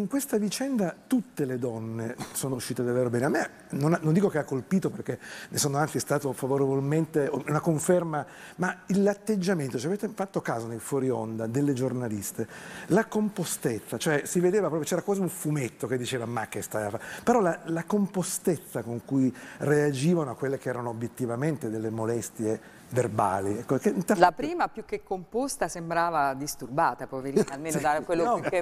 In questa vicenda tutte le donne sono uscite davvero bene. A me non, non, dico che ha colpito perché ne sono anzi stato favorevolmente una conferma, ma l'atteggiamento, ci cioè avete fatto caso nel fuori onda delle giornaliste, la compostezza, cioè si vedeva proprio, c'era quasi un fumetto che diceva ma che stai stava, però la, la compostezza con cui reagivano a quelle che erano obiettivamente delle molestie verbali. Ecco, la prima più che composta sembrava disturbata, poverina, almeno sì, da quello no, che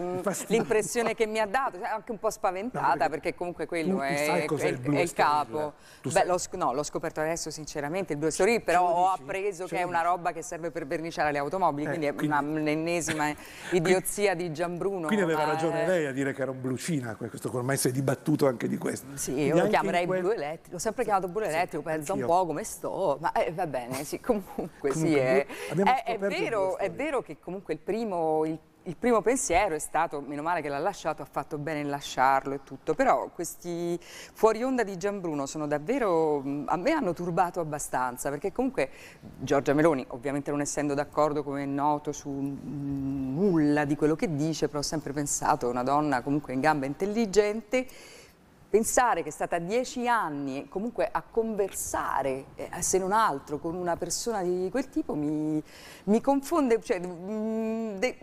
l'impressione che mi ha dato, cioè, anche un po' spaventata no, perché, perché comunque quello è, è, il, è il capo. Eh, Beh, lo, no, l'ho scoperto adesso sinceramente, il blu story, però ho appreso che è una roba che serve per verniciare le automobili, eh, quindi, quindi è l'ennesima idiozia di Gianbruno. Quindi aveva ragione lei a dire che era un blucina, questo ormai si è dibattuto anche di questo. Sì, quindi io lo chiamerei quel... blu elettrico, l'ho sempre chiamato blu elettrico, sì, pensa un po' come sto, ma eh, va bene, sì, comunque, comunque sì, eh. Eh, è, è, vero, è vero che comunque il primo, il il primo pensiero è stato, meno male che l'ha lasciato, ha fatto bene lasciarlo e tutto, però questi fuori onda di Gianbruno sono davvero, mm, a me hanno turbato abbastanza, perché comunque Giorgia Meloni, ovviamente non essendo d'accordo come è noto su mm, nulla di quello che dice, però ho sempre pensato è una donna comunque in gamba intelligente, Pensare che è stata dieci anni comunque a conversare, eh, se non altro, con una persona di quel tipo mi, mi confonde, cioè, mm, de,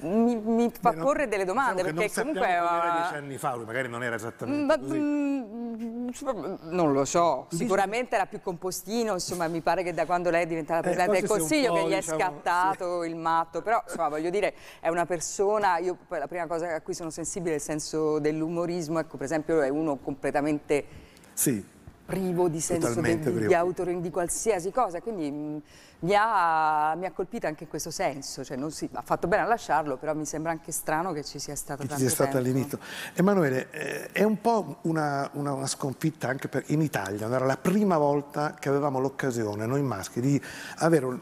mi, mi, fa non, porre delle diciamo domande diciamo perché comunque era dieci anni fa lui magari non era esattamente ma, così mm, non lo so sicuramente era più compostino insomma mi pare che da quando lei è diventata eh, presidente eh, del consiglio che gli diciamo, è scattato sì. il matto però insomma voglio dire è una persona io la prima cosa a cui sono sensibile è il senso dell'umorismo ecco per esempio è uno completamente sì privo di senso di, di, autore, di qualsiasi cosa, quindi mh, mm, mi, ha, mi, ha, colpito anche in questo senso, cioè, si, ha fatto bene a lasciarlo, però mi sembra anche strano che ci sia stato che tanto ci sia stato all'inizio. Emanuele, eh, è un po' una, una, una sconfitta anche per, in Italia, era la prima volta che avevamo l'occasione, noi maschi, di avere un